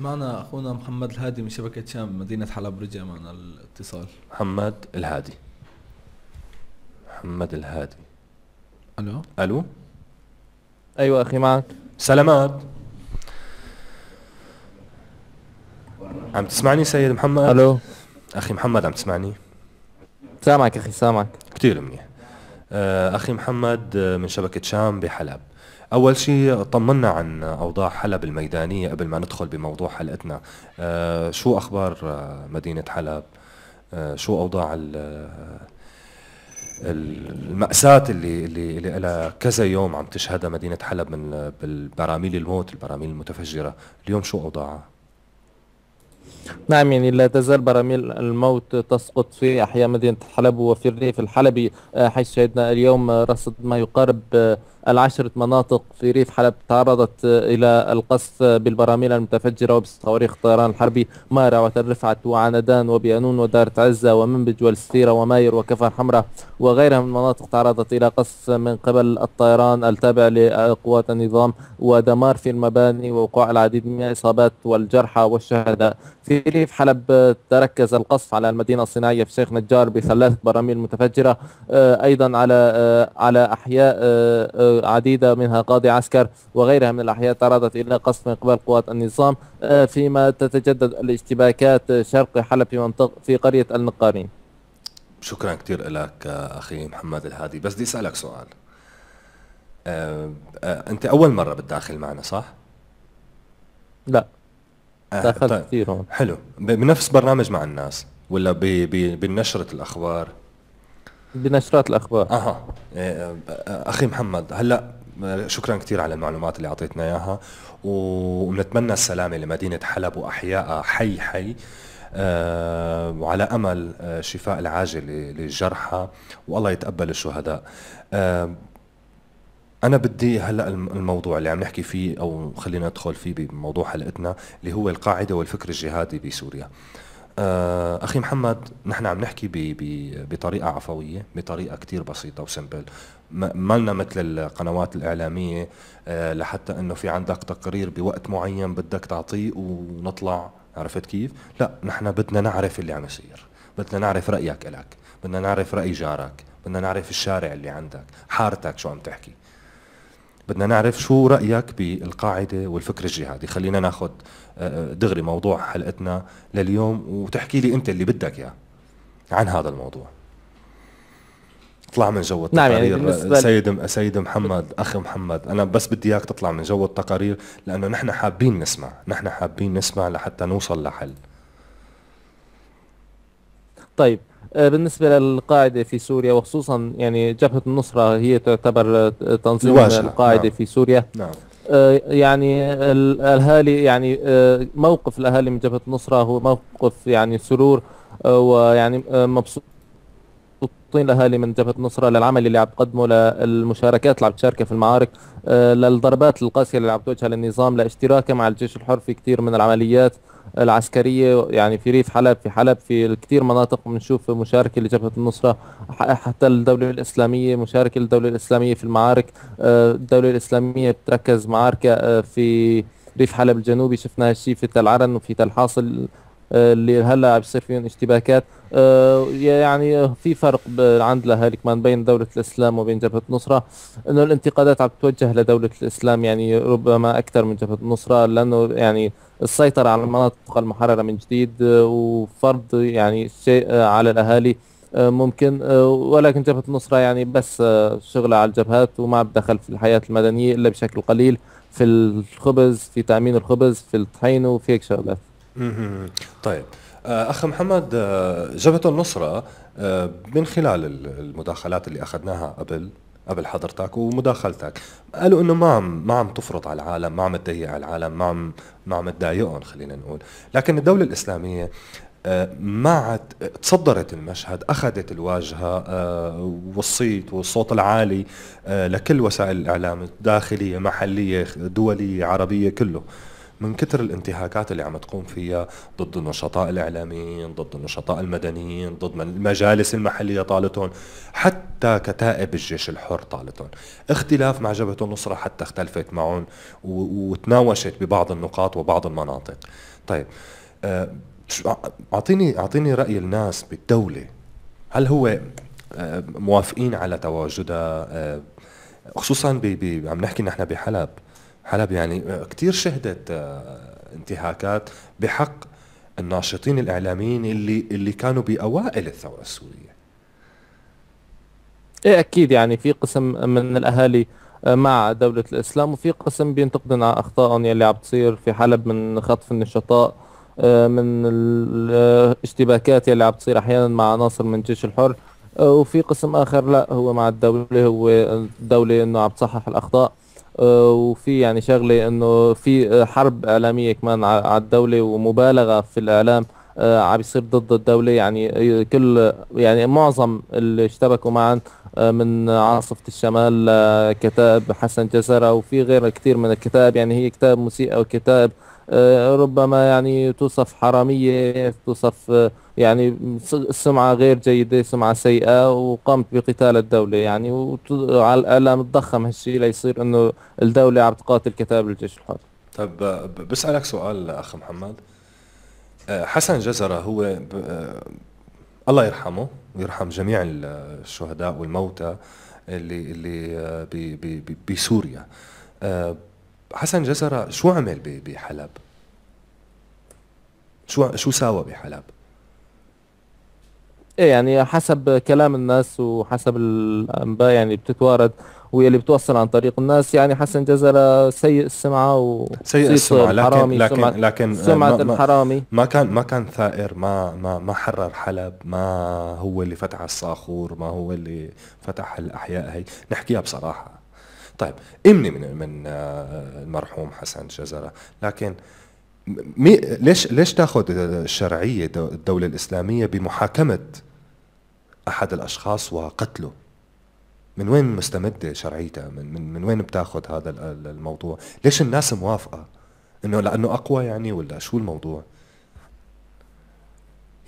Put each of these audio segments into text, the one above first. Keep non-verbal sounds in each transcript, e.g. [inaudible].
معنا اخونا محمد الهادي من شبكه شام مدينه حلب رجع معنا الاتصال محمد الهادي محمد الهادي الو الو ايوه اخي معك سلامات عم تسمعني سيد محمد الو اخي محمد عم تسمعني سامعك اخي سامعك كثير منيح آه، اخي محمد آه، من شبكه شام بحلب أول شيء طمنا عن أوضاع حلب الميدانية قبل ما ندخل بموضوع حلقتنا آه شو أخبار آه، مدينة حلب آه شو أوضاع آه، المأساة اللي اللي اللي لها كذا يوم عم تشهدها مدينة حلب من بالبراميل الموت البراميل المتفجرة اليوم شو أوضاعها؟ نعم يعني لا تزال براميل الموت تسقط في أحياء مدينة حلب وفي الريف الحلبي آه، حيث شهدنا اليوم رصد ما يقارب العشرة مناطق في ريف حلب تعرضت إلى القصف بالبراميل المتفجرة وبصواريخ الطيران الحربي مارا وترفعت وعندان وبيانون ودار عزة ومنبج والسفيرة وماير وكفر حمراء وغيرها من المناطق تعرضت إلى قصف من قبل الطيران التابع لقوات النظام ودمار في المباني ووقوع العديد من الإصابات والجرحى والشهداء في في حلب آه، تركز القصف على المدينة الصناعية في شيخ نجار بثلاث براميل متفجرة آه، أيضا على آه، على أحياء عديدة منها قاضي عسكر وغيرها من الأحياء تعرضت إلى قصف من قبل قوات النظام فيما تتجدد الاشتباكات شرق حلب في منطقة في قرية النقارين شكرا كثير لك أخي محمد الهادي بس بدي أسألك سؤال أه أه أنت أول مرة بتداخل معنا صح؟ لا آه، دخلت طيب. كثير هون حلو بنفس برنامج مع الناس ولا بنشرة الأخبار بنشرات الأخبار أها آه، آه، أخي محمد هلأ شكرا كثير على المعلومات اللي اعطيتنا اياها ونتمنى السلامه لمدينه حلب واحيائها حي حي وعلى امل شفاء العاجل للجرحى والله يتقبل الشهداء انا بدي هلا الموضوع اللي عم نحكي فيه او خلينا ندخل فيه بموضوع حلقتنا اللي هو القاعده والفكر الجهادي بسوريا آه، اخي محمد نحن عم نحكي بي بي بطريقه عفويه بطريقه كتير بسيطه وسمبل ما لنا مثل القنوات الاعلاميه آه، لحتى انه في عندك تقرير بوقت معين بدك تعطيه ونطلع عرفت كيف لا نحن بدنا نعرف اللي عم يصير بدنا نعرف رايك الك بدنا نعرف راي جارك بدنا نعرف الشارع اللي عندك حارتك شو عم تحكي بدنا نعرف شو رايك بالقاعده والفكر الجهادي خلينا ناخذ آه، آه، دغري موضوع حلقتنا لليوم وتحكي لي انت اللي بدك اياه عن هذا الموضوع اطلع من جو التقارير نعم يعني سيد سيد محمد اخ محمد انا بس بدي اياك تطلع من جو التقارير لانه نحن حابين نسمع نحن حابين نسمع لحتى نوصل لحل طيب آه، بالنسبة للقاعدة في سوريا وخصوصا يعني جبهة النصرة هي تعتبر آه، تنظيم الواشع. القاعدة نعم. في سوريا نعم. آه، يعني الاهالي يعني موقف الاهالي من جبهه النصره هو موقف يعني سرور ويعني مبسوطين الاهالي من جبهه النصره للعمل اللي عم تقدمه للمشاركات اللي عم تشاركه في المعارك للضربات القاسيه اللي عم توجهها للنظام لاشتراكه مع الجيش الحر في كثير من العمليات العسكريه يعني في ريف حلب في حلب في كثير مناطق بنشوف مشاركه لجبهه النصره حتى الدوله الاسلاميه مشاركه للدوله الاسلاميه في المعارك آه، الدوله الاسلاميه بتركز معاركها آه، في ريف حلب الجنوبي شفنا هالشيء في تل عرن وفي تل حاصل آه، اللي هلا عم بيصير فيهم اشتباكات يعني في فرق عند لهالك ما بين دولة الإسلام وبين جبهة النصرة إنه الانتقادات عم تتوجه لدولة الإسلام يعني ربما أكثر من جبهة النصرة لأنه يعني السيطرة على المناطق المحررة من جديد آه، وفرض يعني شيء آه، على الأهالي آه، ممكن ولكن جبهة النصرة يعني بس شغلة على الجبهات وما بدخل في الحياة المدنية إلا بشكل قليل في الخبز في تأمين الخبز في الطحين وفي هيك شغلات طيب أخ محمد جبهة النصرة من خلال المداخلات اللي أخذناها قبل قبل حضرتك ومداخلتك قالوا انه ما عم ما عم تفرض على العالم ما عم تضيق على العالم ما عم ما عم تضايقهم خلينا نقول لكن الدوله الاسلاميه آه، ما عاد تصدرت المشهد اخذت الواجهه آه، والصيت والصوت العالي آه، لكل وسائل الاعلام الداخليه محليه دوليه عربيه كله من كثر الانتهاكات اللي عم تقوم فيها ضد النشطاء الاعلاميين ضد النشطاء المدنيين ضد المجالس المحليه طالتهم حتى كتائب الجيش الحر طالتهم اختلاف مع جبهه النصره حتى اختلفت معهم وتناوشت ببعض النقاط وبعض المناطق طيب آه، اعطيني اعطيني راي الناس بالدوله هل هو آه، موافقين على تواجدها آه، خصوصا بي بي عم نحكي نحن بحلب حلب يعني كثير شهدت آه، انتهاكات بحق الناشطين الاعلاميين اللي اللي كانوا باوائل الثوره السوريه ايه اكيد يعني في قسم من الاهالي آه، مع دولة الإسلام وفي قسم بينتقدن على أخطائهم يلي عم تصير في حلب من خطف النشطاء آه، من الاشتباكات يلي عم تصير أحيانا مع عناصر من الجيش الحر وفي قسم آخر لا هو مع الدولة هو الدولة إنه عم تصحح الأخطاء آه، وفي يعني شغله انه في آه، حرب اعلاميه كمان على الدوله ومبالغه في الاعلام آه، عم يصير ضد الدوله يعني كل يعني معظم اللي اشتبكوا معا من عاصفه الشمال لكتاب حسن جزرة وفي غير كثير من الكتاب يعني هي كتاب مسيء او كتاب آه، ربما يعني توصف حرامية توصف آه، يعني سمعة غير جيدة سمعة سيئة وقامت بقتال الدولة يعني وعلى الألم تضخم هالشيء ليصير أنه الدولة عم تقاتل كتاب الجيش الحر طب آه، بسألك سؤال أخ محمد حسن جزرة هو الله يرحمه ويرحم جميع الشهداء والموتى اللي اللي بسوريا حسن جسرة شو عمل بحلب؟ شو شو ساوى بحلب؟ ايه يعني حسب كلام الناس وحسب الانباء يعني بتتوارد واللي بتوصل عن طريق الناس يعني حسن جزرة سيء السمعة و سيء السمعة لكن لكن لكن سمعة آه، الحرامي ما كان ما كان ثائر ما ما ما حرر حلب ما هو اللي فتح الصاخور ما هو اللي فتح الاحياء هي نحكيها بصراحة طيب امني من من آه، المرحوم حسن شزره لكن مي ليش ليش تاخذ الشرعيه الدوله الاسلاميه بمحاكمه احد الاشخاص وقتله من وين مستمده شرعيتها من من, من وين بتاخذ هذا الموضوع ليش الناس موافقه انه لانه اقوى يعني ولا شو الموضوع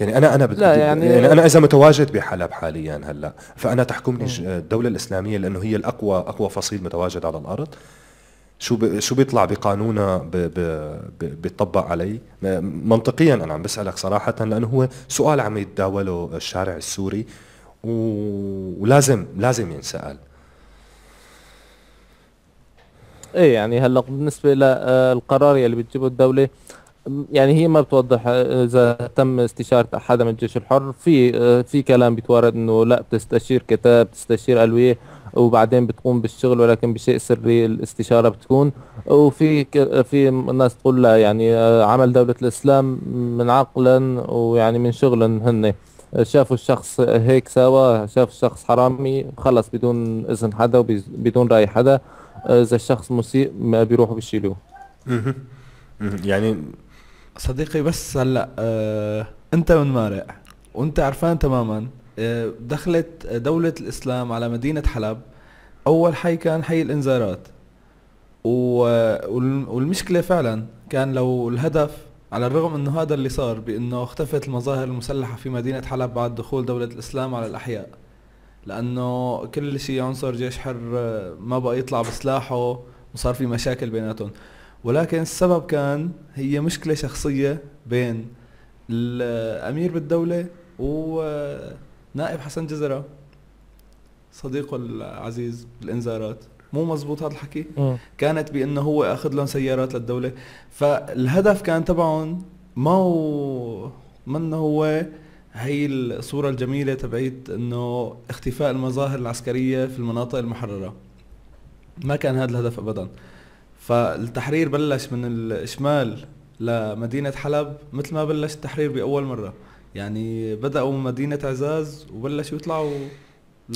يعني انا انا لا يعني, يعني انا اذا متواجد بحلب حاليا هلا فانا تحكمني الدوله الاسلاميه لانه هي الاقوى اقوى فصيل متواجد على الارض شو شو بيطلع بقانونا ب... ب... بيطبق علي منطقيا انا عم بسالك صراحه لانه هو سؤال عم يتداوله الشارع السوري ولازم لازم ينسال ايه يعني هلا بالنسبه للقرار آه، يلي بتجيبه الدوله يعني هي ما بتوضح آه، اذا تم استشاره حدا من الجيش الحر في آه، في كلام بيتوارد انه لا بتستشير كتاب بتستشير الويه وبعدين بتقوم بالشغل ولكن بشيء سري الاستشاره بتكون وفي في ناس تقول لا يعني آه، عمل دوله الاسلام من عقلا ويعني من شغلا هن شافوا الشخص هيك سوا شاف الشخص حرامي خلص بدون اذن حدا وبدون راي حدا اذا الشخص مسيء ما بيروحوا بيشيلوه يعني صديقي بس هلا آه انت من مارق وانت عرفان تماما آه، دخلت دولة الاسلام على مدينة حلب اول حي كان حي الانذارات والمشكلة فعلا كان لو الهدف على الرغم انه هذا اللي صار بانه اختفت المظاهر المسلحة في مدينة حلب بعد دخول دولة الاسلام على الاحياء لانه كل شيء عنصر جيش حر آه، ما بقى يطلع بسلاحه وصار في مشاكل بيناتهم ولكن السبب كان هي مشكله شخصيه بين الامير بالدوله ونائب حسن جزره صديقه العزيز بالانذارات مو مزبوط هذا الحكي م. آه. كانت بانه هو اخذ لهم سيارات للدوله فالهدف كان تبعهم ما هو منه هو هي الصورة الجميلة تبعيت انه اختفاء المظاهر العسكرية في المناطق المحررة ما كان هذا الهدف ابدا فالتحرير بلش من الشمال لمدينة حلب مثل ما بلش التحرير بأول مرة يعني بدأوا من مدينة عزاز وبلشوا يطلعوا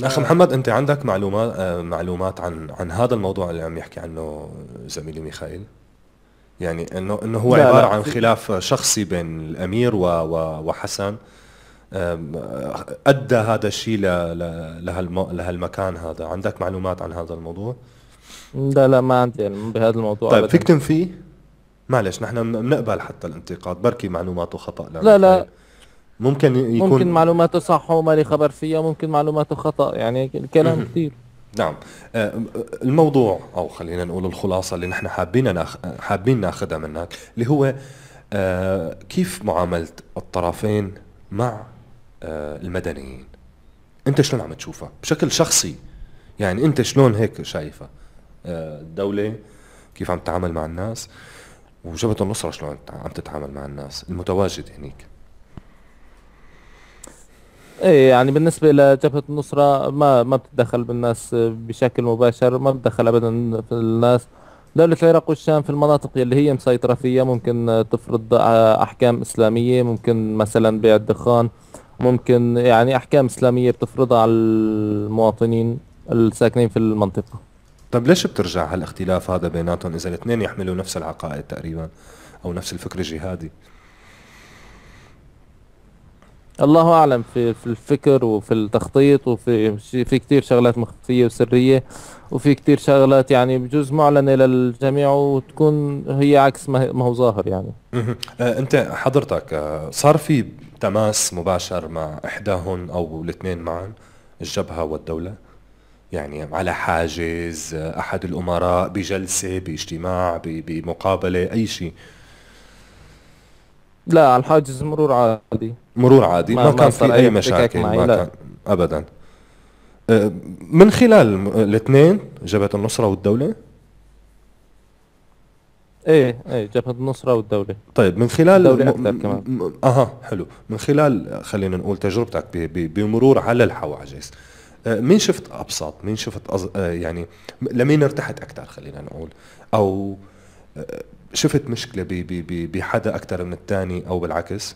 اخ محمد انت عندك معلومات آه، معلومات عن عن هذا الموضوع اللي عم يحكي عنه زميلي ميخائيل يعني انه انه هو لا عباره لا. عن خلاف شخصي بين الامير و و وحسن ادى هذا الشيء لهالمكان هذا عندك معلومات عن هذا الموضوع لا لا ما عندي بهذا الموضوع طيب فيك تنفيه؟ معلش نحن بنقبل حتى الانتقاد بركي معلوماته خطا لا لا, لا ممكن يكون ممكن معلوماته صح وما لي خبر فيها ممكن معلوماته خطا يعني الكلام كثير نعم آه، الموضوع او خلينا نقول الخلاصه اللي نحن حابين ناخ... حابين ناخذها منك اللي هو آه، كيف معامله الطرفين مع آه، المدنيين انت شلون عم تشوفها بشكل شخصي يعني انت شلون هيك شايفها الدوله كيف عم تتعامل مع الناس وجبهه النصره شلون عم تتعامل مع الناس المتواجد هناك ايه يعني بالنسبه لجبهه النصره ما ما بتتدخل بالناس بشكل مباشر ما بتدخل ابدا في الناس دولة العراق والشام في المناطق اللي هي مسيطرة فيها ممكن تفرض أحكام إسلامية ممكن مثلا بيع الدخان ممكن يعني أحكام إسلامية بتفرضها على المواطنين الساكنين في المنطقة طيب ليش بترجع هالاختلاف هذا بيناتهم اذا الاثنين يحملوا نفس العقائد تقريبا او نفس الفكر الجهادي الله اعلم في في الفكر وفي التخطيط وفي في كثير شغلات مخفيه وسريه وفي كثير شغلات يعني بجوز معلنه للجميع وتكون هي عكس ما هو ظاهر يعني آه، انت حضرتك آه، صار في تماس مباشر مع احداهن او الاثنين معا الجبهه والدوله يعني على حاجز احد الامراء بجلسه باجتماع بمقابله اي شيء لا على الحاجز مرور عادي مرور عادي ما, ما كان في اي مشاكل ما لا. كان ابدا أه، من خلال الاثنين جبهه النصره والدوله ايه ايه جبهه النصره والدوله طيب من خلال الدولة اكثر كمان م... اها حلو من خلال خلينا نقول تجربتك بمرور على الحواجز آه، مين شفت ابسط مين شفت أز... آه، يعني لمين ارتحت اكثر خلينا نقول او آه، شفت مشكله ب... ب... بحدا اكثر من الثاني او بالعكس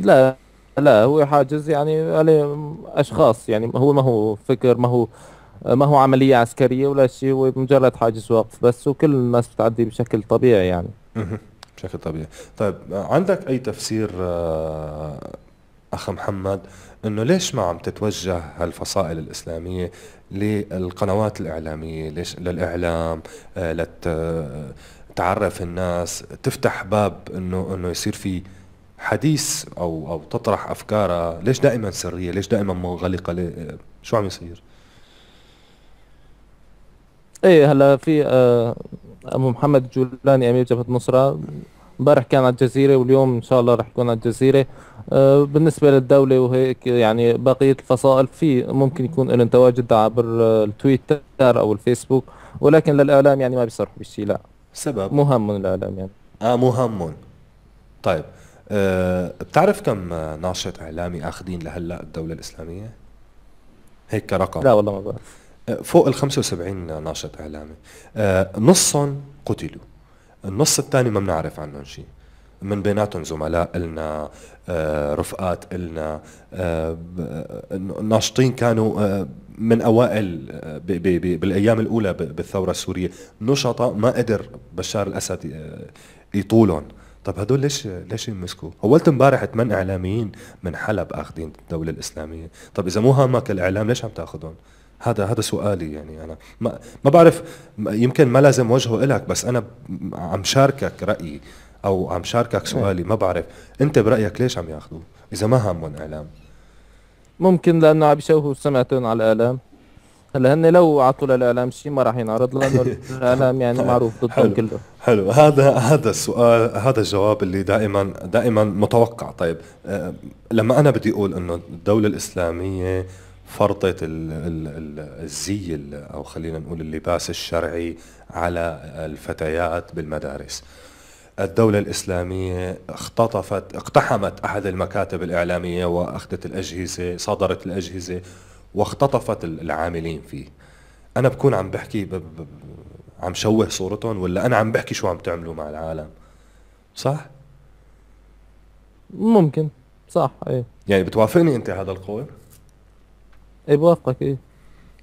لا لا هو حاجز يعني عليه اشخاص يعني هو ما هو فكر ما هو ما هو عمليه عسكريه ولا شيء هو مجرد حاجز واقف بس وكل الناس بتعدي بشكل طبيعي يعني بشكل طبيعي طيب عندك اي تفسير اخ محمد انه ليش ما عم تتوجه هالفصائل الاسلاميه للقنوات الاعلاميه ليش للاعلام آه، لتعرف لت تعرف الناس تفتح باب انه انه يصير في حديث او او تطرح افكارها ليش دائما سريه ليش دائما منغلقه شو عم يصير ايه هلا في آه، ابو محمد جولاني امير جبهه النصره امبارح كان على الجزيره واليوم ان شاء الله رح يكون على الجزيره آه، بالنسبه للدوله وهيك يعني بقيه الفصائل في ممكن يكون لهم تواجد عبر التويتر او الفيسبوك ولكن للاعلام يعني ما بيصرحوا بالشيء لا سبب مهم الاعلام يعني اه مهم طيب أه بتعرف كم ناشط اعلامي اخذين لهلا الدوله الاسلاميه؟ هيك كرقم لا والله ما بعرف آه، فوق ال 75 ناشط اعلامي أه نصهم قتلوا النص الثاني ما بنعرف عنهم شيء من بيناتهم زملاء لنا آه، رفقات لنا آه، ناشطين كانوا آه، من اوائل بالايام الاولى بالثوره السوريه نشطاء ما قدر بشار الاسد يطولهم طب هدول ليش ليش يمسكوا؟ اولت امبارح ثمان اعلاميين من حلب اخذين الدوله الاسلاميه، طب اذا مو هامك الاعلام ليش عم تاخذهم؟ هذا هذا سؤالي يعني انا ما ما بعرف يمكن ما لازم وجهه لك بس انا عم شاركك رايي او عم شاركك إيه. سؤالي ما بعرف انت برايك ليش عم ياخذوه اذا ما هم اعلام ممكن لانه عم يشوهوا سمعتهم على الاعلام هلا هن لو عطوا للاعلام شيء ما راح ينعرض لانه [laughs] [laughs] الاعلام يعني طيب، معروف ضدهم كله حلو هذا هذا السؤال هذا الجواب اللي دائما دائما متوقع طيب آه، لما انا بدي اقول انه الدوله الاسلاميه فرضت الزي او خلينا نقول اللباس الشرعي على الفتيات بالمدارس الدولة الإسلامية اختطفت اقتحمت أحد المكاتب الإعلامية وأخذت الأجهزة صدرت الأجهزة واختطفت العاملين فيه أنا بكون عم بحكي ب... ب... عم شوه صورتهم ولا أنا عم بحكي شو عم تعملوا مع العالم صح؟ ممكن صح ايه يعني بتوافقني أنت هذا القول؟ ايه بوافقك ايه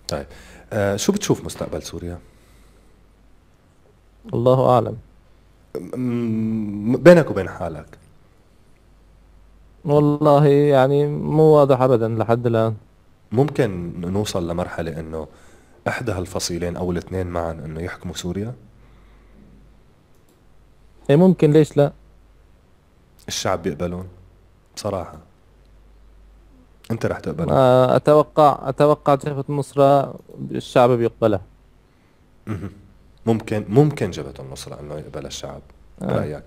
طيب آه شو بتشوف مستقبل سوريا؟ الله أعلم بينك وبين حالك والله يعني مو واضح ابدا لحد الان ممكن نوصل لمرحله انه احدى هالفصيلين او الاثنين معا انه يحكموا سوريا اي ممكن ليش لا الشعب بيقبلون بصراحه انت رح تقبلها آه اتوقع اتوقع جبهه النصره الشعب بيقبلها ممكن ممكن جبهه النصره انه يقبل الشعب آه. رايك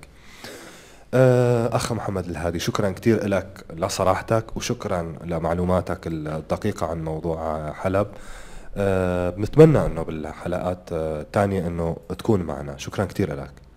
آه، اخ محمد الهادي شكرا كثير لك لصراحتك وشكرا لمعلوماتك الدقيقه عن موضوع حلب آه، بنتمنى انه بالحلقات آه، الثانيه انه تكون معنا شكرا كثير لك